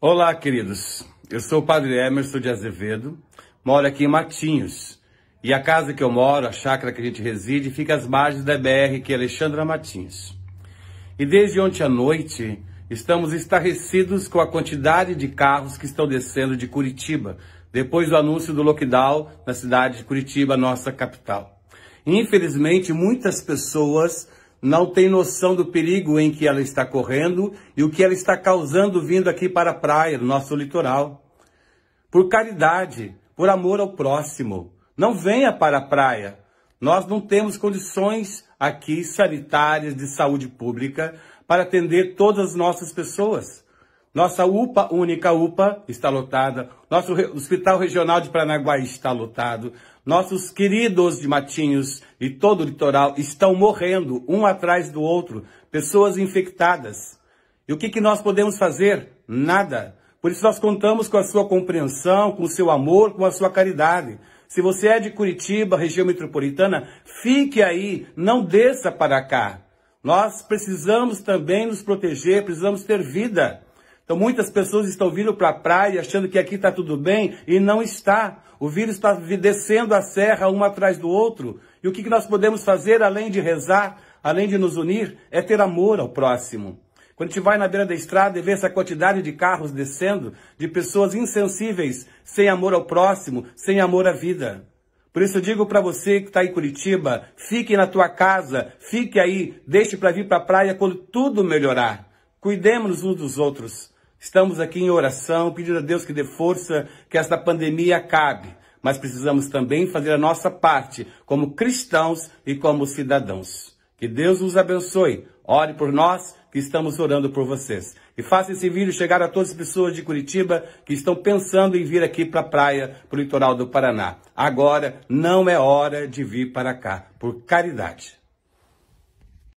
Olá, queridos. Eu sou o Padre Emerson de Azevedo, moro aqui em Matinhos. E a casa que eu moro, a chácara que a gente reside, fica às margens da BR, que é Alexandra Matinhos. E desde ontem à noite, estamos estarrecidos com a quantidade de carros que estão descendo de Curitiba, depois do anúncio do lockdown na cidade de Curitiba, nossa capital. Infelizmente, muitas pessoas não tem noção do perigo em que ela está correndo e o que ela está causando vindo aqui para a praia, no nosso litoral. Por caridade, por amor ao próximo, não venha para a praia. Nós não temos condições aqui sanitárias de saúde pública para atender todas as nossas pessoas. Nossa UPA, única UPA, está lotada. Nosso Hospital Regional de Paranaguá está lotado. Nossos queridos de Matinhos e todo o litoral estão morrendo, um atrás do outro, pessoas infectadas. E o que, que nós podemos fazer? Nada. Por isso nós contamos com a sua compreensão, com o seu amor, com a sua caridade. Se você é de Curitiba, região metropolitana, fique aí, não desça para cá. Nós precisamos também nos proteger, precisamos ter vida. Então muitas pessoas estão vindo para a praia achando que aqui está tudo bem e não está. O vírus está descendo a serra um atrás do outro. E o que nós podemos fazer além de rezar, além de nos unir, é ter amor ao próximo. Quando a gente vai na beira da estrada e vê essa quantidade de carros descendo, de pessoas insensíveis, sem amor ao próximo, sem amor à vida. Por isso eu digo para você que está em Curitiba, fique na tua casa, fique aí, deixe para vir para a praia quando tudo melhorar. Cuidemos uns dos outros. Estamos aqui em oração, pedindo a Deus que dê força, que esta pandemia acabe mas precisamos também fazer a nossa parte como cristãos e como cidadãos. Que Deus os abençoe. Ore por nós que estamos orando por vocês. E faça esse vídeo chegar a todas as pessoas de Curitiba que estão pensando em vir aqui para a praia, para o litoral do Paraná. Agora não é hora de vir para cá, por caridade.